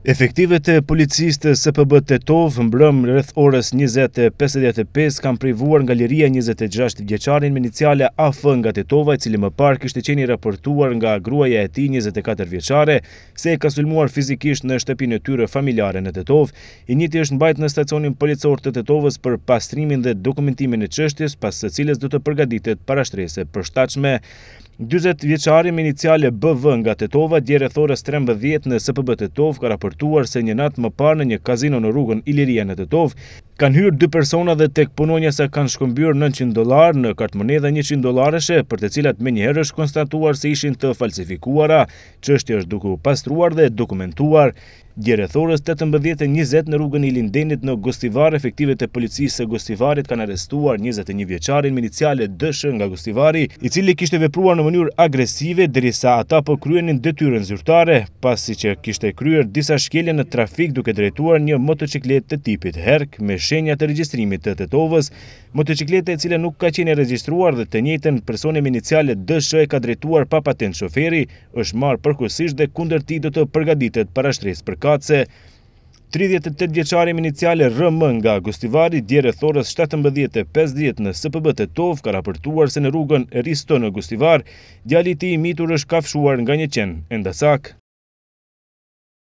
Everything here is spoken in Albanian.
Efektive të policistë të SPB të Tovë në brëm rëth orës 20.55 kam privuar nga liria 26 vjeqarin me iniciale AF nga të Tovaj, cili më par kështë qeni raportuar nga gruaja e ti 24 vjeqare, se e ka sulmuar fizikisht në shtepin e tyre familjare në të I njëti është në në stacionin policor të të Tovës për pastrimin dhe dokumentimin e qështjes, pas se cilës dhëtë të përgaditit para shtrese për shtachme. 20 vjeqari me iniciale BV nga Tetova, Tovë, djere thorës 13 në SPB Tetov, ka raportuar se një natë më parë në një kazino në rrugën Iliria në Tetov, kanë hyrë dy persona dhe tek punonja se kanë shkombyrë 900 dolar në kartë moneda 100 dolareshe, për të cilat me njëherë është konstatuar se ishin të falsifikuara, që është është duku pastruar dhe dokumentuar. Djerë thorës 18.20 në rrugën i lindenit në Gostivar, efektive të policisë e Gostivarit kanë arestuar 21 vjeqarin me iniciale dëshë nga Gostivari, i cili kishte vepruar në mënyrë agresive, dërisa ata po kryenin detyren zyrtare, pasi që kishte kryer disa shkelje në trafik duke drejtuar një motociklet të tipit Herk me shenja të regjistrimit të tetovës, motocikleta e cile nuk ka qenë regjistruar dhe të njëjtën personim inicialet dëshë e ka drejtuar pa patent shoferi, është marë përkësish dhe kunder ti do të përgaditet para shtres për kace. 38 vjeqarim iniciale RM nga Gustivari, djere thorës 17.50 në SPB Tetov, ka raportuar se në rrugën Risto në Gustivar, djali ti i mitur është kafshuar nga një qenë, endasak.